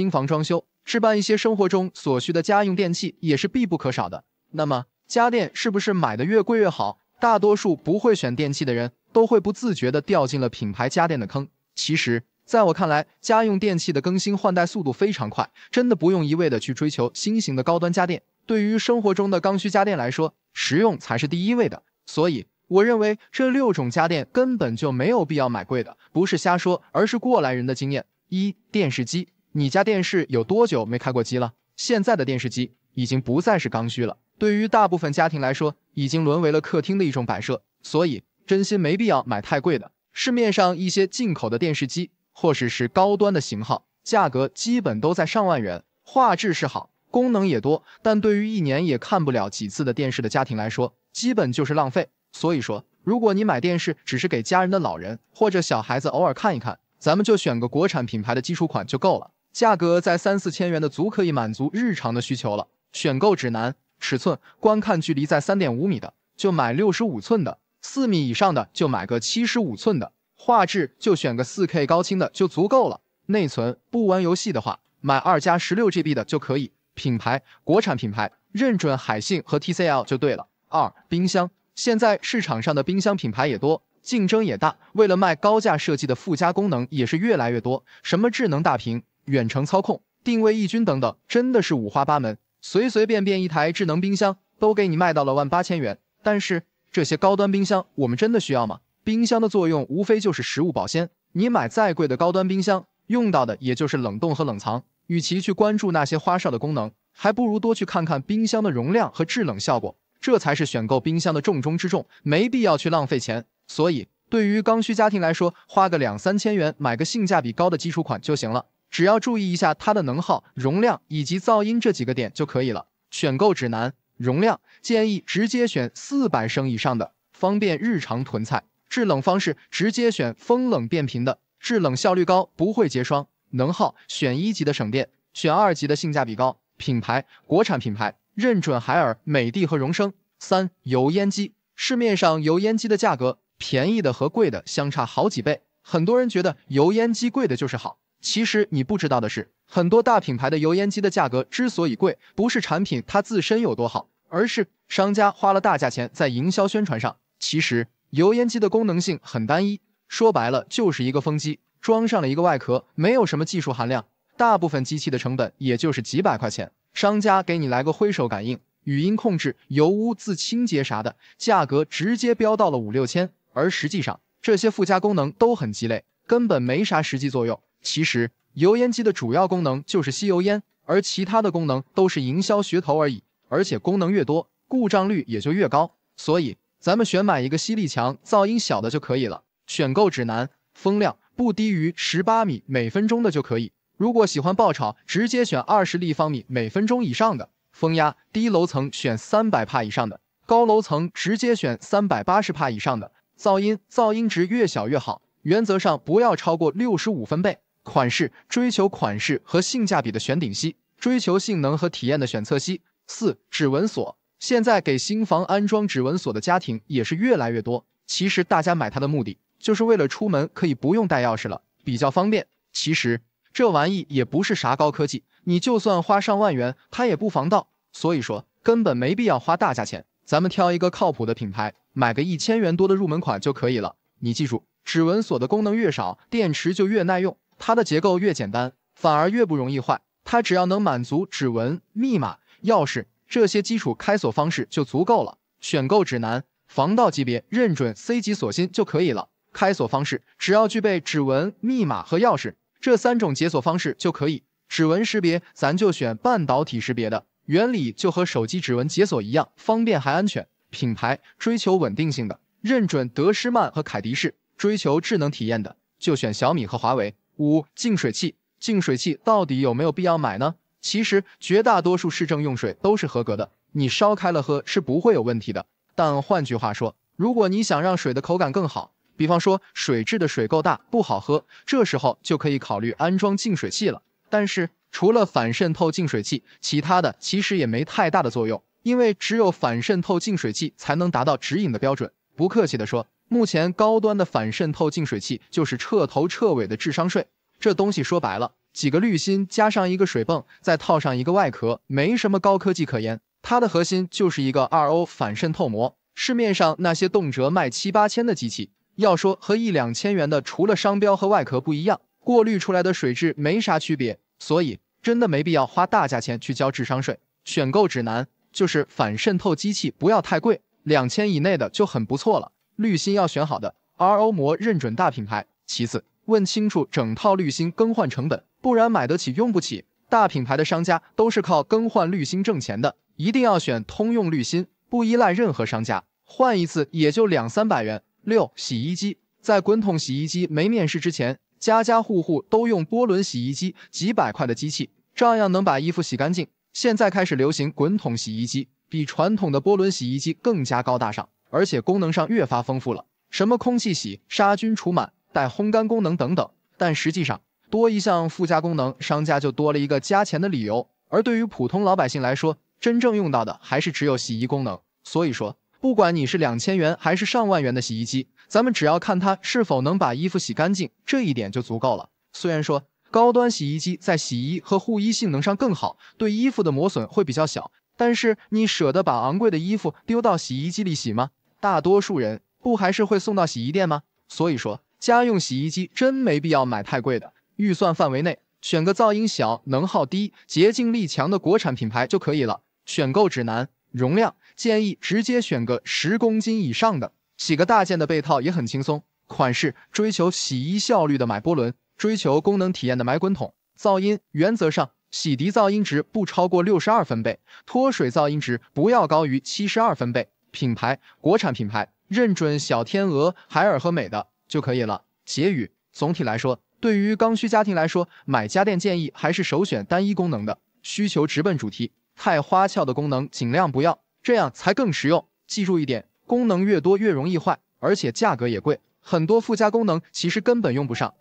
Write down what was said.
新房装修，置办一些生活中所需的家用电器也是必不可少的。那么，家电是不是买的越贵越好？大多数不会选电器的人都会不自觉的掉进了品牌家电的坑。其实，在我看来，家用电器的更新换代速度非常快，真的不用一味的去追求新型的高端家电。对于生活中的刚需家电来说，实用才是第一位的。所以，我认为这六种家电根本就没有必要买贵的，不是瞎说，而是过来人的经验。一、电视机。你家电视有多久没开过机了？现在的电视机已经不再是刚需了，对于大部分家庭来说，已经沦为了客厅的一种摆设，所以真心没必要买太贵的。市面上一些进口的电视机，或者是高端的型号，价格基本都在上万元，画质是好，功能也多，但对于一年也看不了几次的电视的家庭来说，基本就是浪费。所以说，如果你买电视只是给家人的老人或者小孩子偶尔看一看，咱们就选个国产品牌的基础款就够了。价格在三四千元的足可以满足日常的需求了。选购指南：尺寸，观看距离在三点五米的就买六十五寸的；四米以上的就买个七十五寸的。画质就选个四 K 高清的就足够了。内存不玩游戏的话，买二加十六 GB 的就可以。品牌，国产品牌，认准海信和 TCL 就对了。二、冰箱，现在市场上的冰箱品牌也多，竞争也大，为了卖高价设计的附加功能也是越来越多，什么智能大屏。远程操控、定位抑菌等等，真的是五花八门。随随便便一台智能冰箱都给你卖到了万八千元。但是这些高端冰箱我们真的需要吗？冰箱的作用无非就是食物保鲜，你买再贵的高端冰箱，用到的也就是冷冻和冷藏。与其去关注那些花哨的功能，还不如多去看看冰箱的容量和制冷效果，这才是选购冰箱的重中之重。没必要去浪费钱。所以对于刚需家庭来说，花个两三千元买个性价比高的基础款就行了。只要注意一下它的能耗、容量以及噪音这几个点就可以了。选购指南：容量建议直接选四百升以上的，方便日常囤菜；制冷方式直接选风冷变频的，制冷效率高，不会结霜；能耗选一级的省电，选二级的性价比高。品牌国产品牌，认准海尔、美的和容声。三、油烟机市面上油烟机的价格，便宜的和贵的相差好几倍，很多人觉得油烟机贵的就是好。其实你不知道的是，很多大品牌的油烟机的价格之所以贵，不是产品它自身有多好，而是商家花了大价钱在营销宣传上。其实油烟机的功能性很单一，说白了就是一个风机，装上了一个外壳，没有什么技术含量。大部分机器的成本也就是几百块钱，商家给你来个挥手感应、语音控制、油污自清洁啥的，价格直接飙到了五六千。而实际上，这些附加功能都很鸡肋，根本没啥实际作用。其实油烟机的主要功能就是吸油烟，而其他的功能都是营销噱头而已。而且功能越多，故障率也就越高。所以咱们选买一个吸力强、噪音小的就可以了。选购指南：风量不低于十八米每分钟的就可以。如果喜欢爆炒，直接选二十立方米每分钟以上的。风压低楼层选三百帕以上的，高楼层直接选三百八十帕以上的。噪音噪音值越小越好，原则上不要超过六十五分贝。款式追求款式和性价比的选顶吸，追求性能和体验的选侧吸。四指纹锁，现在给新房安装指纹锁的家庭也是越来越多。其实大家买它的目的，就是为了出门可以不用带钥匙了，比较方便。其实这玩意也不是啥高科技，你就算花上万元，它也不防盗。所以说根本没必要花大价钱，咱们挑一个靠谱的品牌，买个一千元多的入门款就可以了。你记住，指纹锁的功能越少，电池就越耐用。它的结构越简单，反而越不容易坏。它只要能满足指纹、密码、钥匙这些基础开锁方式就足够了。选购指南：防盗级别认准 C 级锁芯就可以了。开锁方式只要具备指纹、密码和钥匙这三种解锁方式就可以。指纹识别咱就选半导体识别的，原理就和手机指纹解锁一样，方便还安全。品牌追求稳定性的，认准德施曼和凯迪仕；追求智能体验的，就选小米和华为。五净水器，净水器到底有没有必要买呢？其实绝大多数市政用水都是合格的，你烧开了喝是不会有问题的。但换句话说，如果你想让水的口感更好，比方说水质的水够大不好喝，这时候就可以考虑安装净水器了。但是除了反渗透净水器，其他的其实也没太大的作用，因为只有反渗透净水器才能达到指引的标准。不客气的说。目前高端的反渗透净水器就是彻头彻尾的智商税。这东西说白了，几个滤芯加上一个水泵，再套上一个外壳，没什么高科技可言。它的核心就是一个 RO 反渗透膜。市面上那些动辄卖七八千的机器，要说和一两千元的，除了商标和外壳不一样，过滤出来的水质没啥区别。所以真的没必要花大价钱去交智商税。选购指南就是反渗透机器不要太贵，两千以内的就很不错了。滤芯要选好的，RO 膜认准大品牌。其次，问清楚整套滤芯更换成本，不然买得起用不起。大品牌的商家都是靠更换滤芯挣钱的，一定要选通用滤芯，不依赖任何商家，换一次也就两三百元。六、洗衣机，在滚筒洗衣机没面世之前，家家户户都用波轮洗衣机，几百块的机器照样能把衣服洗干净。现在开始流行滚筒洗衣机，比传统的波轮洗衣机更加高大上。而且功能上越发丰富了，什么空气洗、杀菌除螨、带烘干功能等等。但实际上，多一项附加功能，商家就多了一个加钱的理由。而对于普通老百姓来说，真正用到的还是只有洗衣功能。所以说，不管你是两千元还是上万元的洗衣机，咱们只要看它是否能把衣服洗干净，这一点就足够了。虽然说高端洗衣机在洗衣和护衣性能上更好，对衣服的磨损会比较小，但是你舍得把昂贵的衣服丢到洗衣机里洗吗？大多数人不还是会送到洗衣店吗？所以说，家用洗衣机真没必要买太贵的，预算范围内选个噪音小、能耗低、洁净力强的国产品牌就可以了。选购指南：容量建议直接选个十公斤以上的，洗个大件的被套也很轻松。款式追求洗衣效率的买波轮，追求功能体验的买滚筒。噪音原则上洗涤噪音值不超过六十二分贝，脱水噪音值不要高于七十二分贝。品牌国产品牌，认准小天鹅、海尔和美的就可以了。结语：总体来说，对于刚需家庭来说，买家电建议还是首选单一功能的，需求直奔主题，太花俏的功能尽量不要，这样才更实用。记住一点，功能越多越容易坏，而且价格也贵，很多附加功能其实根本用不上。